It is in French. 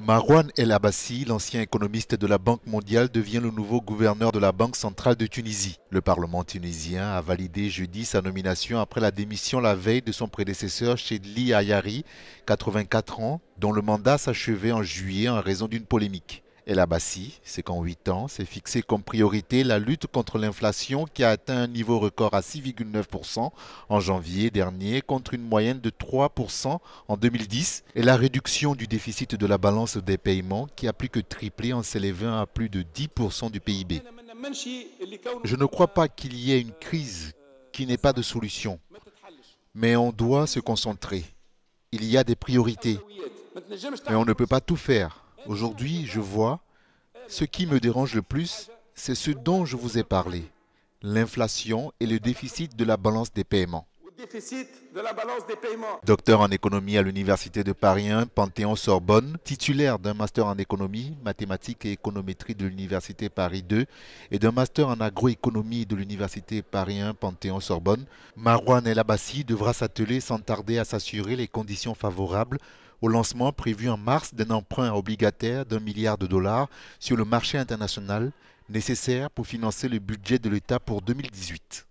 Marwan El Abassi, l'ancien économiste de la Banque mondiale, devient le nouveau gouverneur de la Banque centrale de Tunisie. Le Parlement tunisien a validé jeudi sa nomination après la démission la veille de son prédécesseur Chedli Ayari, 84 ans, dont le mandat s'achevait en juillet en raison d'une polémique la Bassi, c'est qu'en 8 ans, s'est fixé comme priorité la lutte contre l'inflation qui a atteint un niveau record à 6,9% en janvier dernier contre une moyenne de 3% en 2010 et la réduction du déficit de la balance des paiements qui a plus que triplé en s'élevant à plus de 10% du PIB. Je ne crois pas qu'il y ait une crise qui n'ait pas de solution, mais on doit se concentrer. Il y a des priorités, mais on ne peut pas tout faire. Aujourd'hui, je vois, ce qui me dérange le plus, c'est ce dont je vous ai parlé, l'inflation et le déficit de la balance des paiements de la balance des paiements. Docteur en économie à l'Université de Paris 1, Panthéon-Sorbonne, titulaire d'un master en économie, mathématiques et économétrie de l'Université Paris 2 et d'un master en agroéconomie de l'Université Paris 1, Panthéon-Sorbonne, Marouane El Abassi devra s'atteler sans tarder à s'assurer les conditions favorables au lancement prévu en mars d'un emprunt obligataire d'un milliard de dollars sur le marché international nécessaire pour financer le budget de l'État pour 2018.